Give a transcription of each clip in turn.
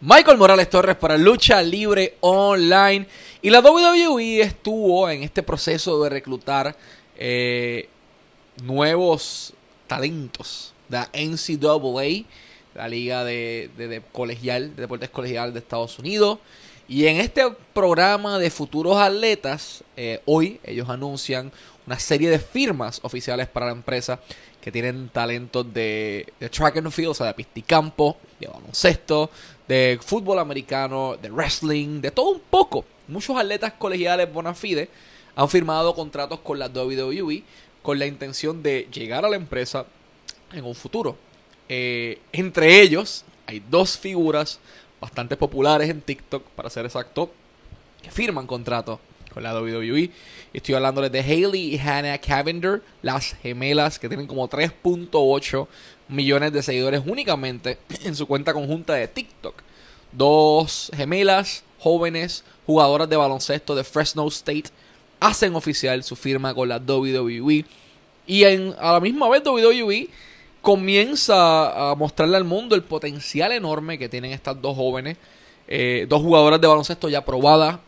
Michael Morales Torres para Lucha Libre Online. Y la WWE estuvo en este proceso de reclutar eh, nuevos talentos de la NCAA la liga de, colegial, deportes colegial de Estados Unidos. Y en este programa de futuros atletas, eh, hoy ellos anuncian una serie de firmas oficiales para la empresa que tienen talentos de, de track and field, o sea, de pisticampo, de baloncesto, de fútbol americano, de wrestling, de todo un poco. Muchos atletas colegiales bona fide han firmado contratos con la WWE con la intención de llegar a la empresa en un futuro. Eh, entre ellos hay dos figuras bastante populares en TikTok, para ser exacto, que firman contrato con la WWE. Estoy hablando de Hayley y Hannah Cavender, las gemelas que tienen como 3.8 millones de seguidores únicamente en su cuenta conjunta de TikTok. Dos gemelas jóvenes jugadoras de baloncesto de Fresno State hacen oficial su firma con la WWE. Y en, a la misma vez WWE comienza a mostrarle al mundo el potencial enorme que tienen estas dos jóvenes, eh, dos jugadoras de baloncesto ya probadas,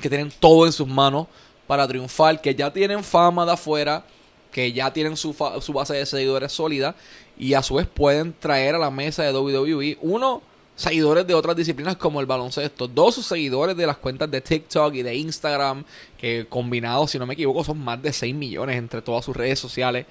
que tienen todo en sus manos para triunfar, que ya tienen fama de afuera, que ya tienen su, su base de seguidores sólida y a su vez pueden traer a la mesa de WWE uno seguidores de otras disciplinas como el baloncesto, dos sus seguidores de las cuentas de TikTok y de Instagram, que combinados, si no me equivoco, son más de 6 millones entre todas sus redes sociales.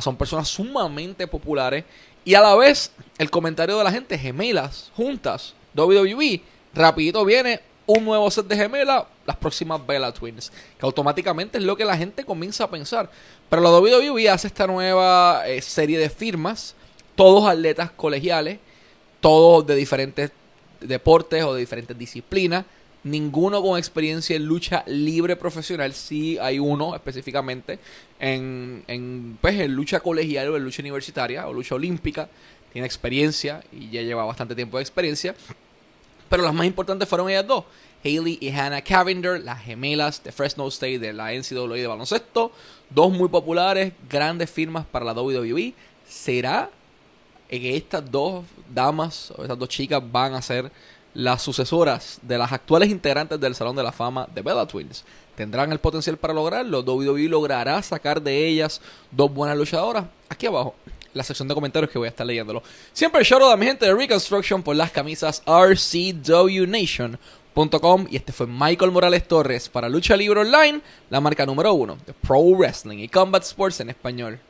son personas sumamente populares. Y a la vez, el comentario de la gente, gemelas, juntas, WWE, rapidito viene un nuevo set de gemelas, las próximas Bella Twins, que automáticamente es lo que la gente comienza a pensar. Pero la WWE hace esta nueva eh, serie de firmas, todos atletas colegiales, todos de diferentes deportes o de diferentes disciplinas. Ninguno con experiencia en lucha libre profesional. Sí hay uno específicamente en, pues, en, lucha colegial o en lucha universitaria o lucha olímpica. Tiene experiencia y ya lleva bastante tiempo de experiencia. Pero las más importantes fueron ellas dos. Hayley y Hannah Cavender, las gemelas de Fresno State de la NCAA de baloncesto. Dos muy populares, grandes firmas para la WWE. ¿Será en que estas dos damas, o estas dos chicas, van a ser las sucesoras de las actuales integrantes del Salón de la Fama de Bella Twins. ¿Tendrán el potencial para lograrlo? ¿WWE logrará sacar de ellas dos buenas luchadoras? Aquí abajo, la sección de comentarios que voy a estar leyéndolo. Siempre shout a mi gente de Reconstruction por las camisas rcwnation.com y este fue Michael Morales Torres para Lucha Libre Online, la marca número uno de Pro Wrestling y Combat Sports en español.